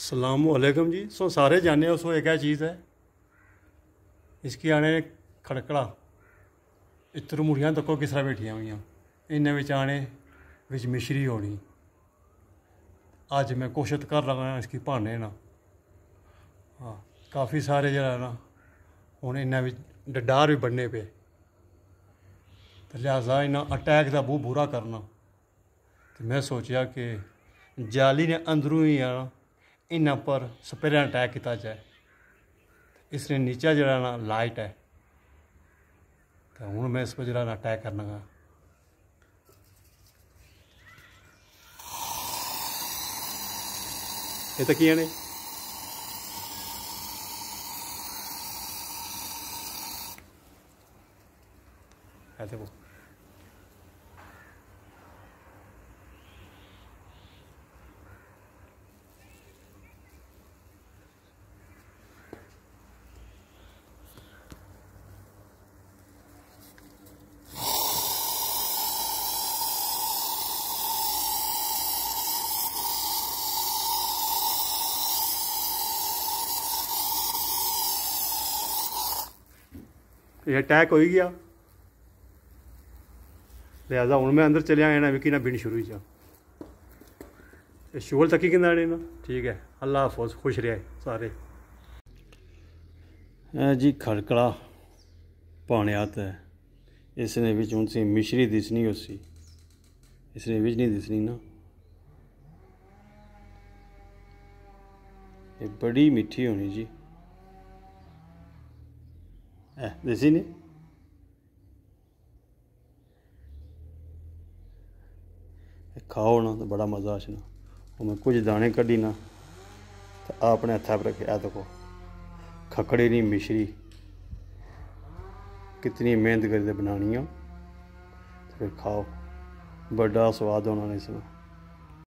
ਸਲਾਮ ਅਲੈਕਮ ਜੀ ਸੋ ਸਾਰੇ ਜਾਣਿਆ ਉਸੋ ਇੱਕ ਐ ਚੀਜ਼ ਹੈ ਇਸ ਕੀ ਆਣੇ ਖੜਕੜਾ ਇਤਰ ਮੁੜੀਆਂ ਤੱਕੋ ਕਿਸ ਤਰ੍ਹਾਂ ਬੈਠੀਆਂ ਹੋਈਆਂ ਇੰਨੇ ਵਿੱਚ ਆਣੇ ਵਿੱਚ ਮਿਸ਼ਰੀ ਹੋਣੀ ਅੱਜ ਮੈਂ ਕੋਸ਼ਿਸ਼ ਕਰ ਰਹਾ ਹਾਂ ਇਸ ਕੀ ਭਾਣੇ ਨਾ ਹਾਂ ਕਾਫੀ ਸਾਰੇ ਜਿਹੜਾ ਨਾ ਹੁਣ ਇੰਨਾ ਵਿੱਚ ਡੱਡਾਰ ਵੀ ਬਣਨੇ ਪਏ ਤੇ ਲਿਆਜ਼ਾ ਇਹਨਾਂ ਅਟੈਕ ਦਾ ਬਹੁਤ ਬੁਰਾ ਕਰਨਾ ਤੇ ਮੈਂ ਸੋਚਿਆ ਕਿ ਜਾਲੀ ਨੇ ਅੰਦਰੋਂ ਹੀ ਆਣਾ इन पर स्प्रे अटैक किया जाए इसने नीचा जरा ना लाइट है तो हूँ मैं इस पर जरा अटैक करना गा ये तो किए देखो ਇਹ ਅਟੈਕ ਹੋ ਗਿਆ ਗਿਆ ਲਿਆਦਾ ਹੁਣ ਮੈਂ ਅੰਦਰ ਚਲਿਆ ਆਣਾ ਵਿਕੀ ਨਾ ਬਿਨ ਸ਼ੁਰੂ ਹੀ ਜਾ ਇਹ ਸ਼ੋਲ ਤੱਕ ਹੀ ਕਿੰਨਾ ਨੇ ਨਾ ਠੀਕ ਹੈ ਅੱਲਾ ਹਾਫਿਜ਼ ਖੁਸ਼ ਰਿਹਾ ਸਾਰੇ ਐ ਜੀ ਖੜਕੜਾ ਪਾਣਿਆ ਤੈ ਇਸ ਨੇ ਵਿੱਚ ਹੁਣ ਸੀ ਮਿਸ਼ਰੀ ਦਿਸਣੀ ਹੋਸੀ ਇਸ ਨੇ ਵਿੱਚ ਨਹੀਂ ਦਿਸਣੀ ਨਾ ਇਹ ਬੜੀ ਮਿੱਠੀ ਹੋਣੀ ਜੀ eh di sini ਖਾਓ ਨਾ ਤਾਂ ਬੜਾ ਮਜ਼ਾ ਆਸ਼ਨਾ ਉਹ ਮੈਂ ਕੁਝ ਦਾਣੇ ਕੱਢੀ ਨਾ ਤਾਂ ਆਪਣੇ ਹੱਥਾਂ ਪਰ ਰੱਖਿਆ ਦੇਖੋ ਖਕੜੀ ਦੀ ਮਿਸ਼ਰੀ ਕਿੰਨੀ ਮਿਹਨਤ ਕਰਦੇ ਬਣਾਣੀ ਆ ਫਿਰ ਖਾਓ ਬੜਾ ਸਵਾਦ ਆਉਣਾ ਇਸ ਨੂੰ